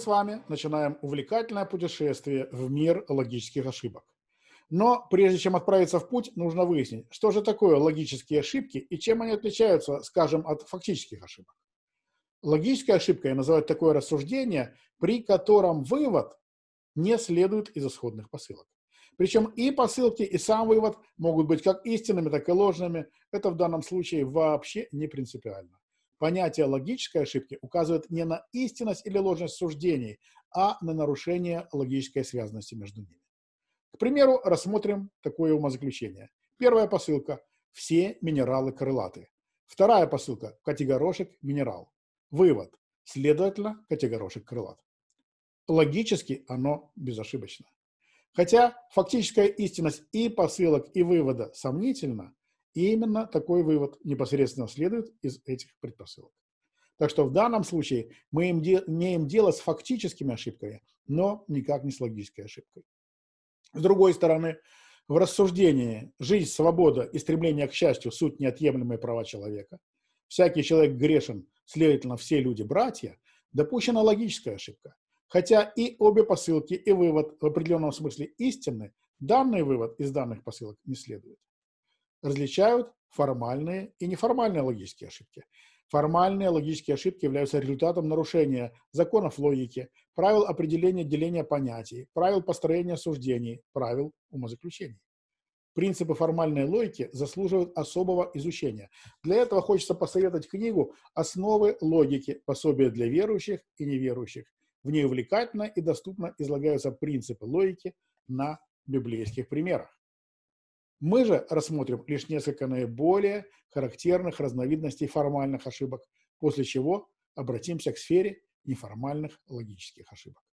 с вами начинаем увлекательное путешествие в мир логических ошибок. Но прежде чем отправиться в путь, нужно выяснить, что же такое логические ошибки и чем они отличаются, скажем, от фактических ошибок. Логической ошибкой называют такое рассуждение, при котором вывод не следует из исходных посылок. Причем и посылки, и сам вывод могут быть как истинными, так и ложными. Это в данном случае вообще не принципиально. Понятие логической ошибки указывает не на истинность или ложность суждений, а на нарушение логической связанности между ними. К примеру, рассмотрим такое умозаключение. Первая посылка – все минералы крылаты. Вторая посылка – категорошек минерал. Вывод – следовательно, категорошек крылат. Логически оно безошибочно. Хотя фактическая истинность и посылок, и вывода сомнительна, и именно такой вывод непосредственно следует из этих предпосылок. Так что в данном случае мы имеем дело с фактическими ошибками, но никак не с логической ошибкой. С другой стороны, в рассуждении «жизнь, свобода и стремление к счастью – суть неотъемлемые права человека», «всякий человек грешен, следовательно, все люди – братья», допущена логическая ошибка. Хотя и обе посылки, и вывод в определенном смысле истинны, данный вывод из данных посылок не следует различают формальные и неформальные логические ошибки. Формальные логические ошибки являются результатом нарушения законов логики, правил определения деления понятий, правил построения суждений, правил умозаключений. Принципы формальной логики заслуживают особого изучения. Для этого хочется посоветовать книгу «Основы логики. Пособие для верующих и неверующих». В ней увлекательно и доступно излагаются принципы логики на библейских примерах. Мы же рассмотрим лишь несколько наиболее характерных разновидностей формальных ошибок, после чего обратимся к сфере неформальных логических ошибок.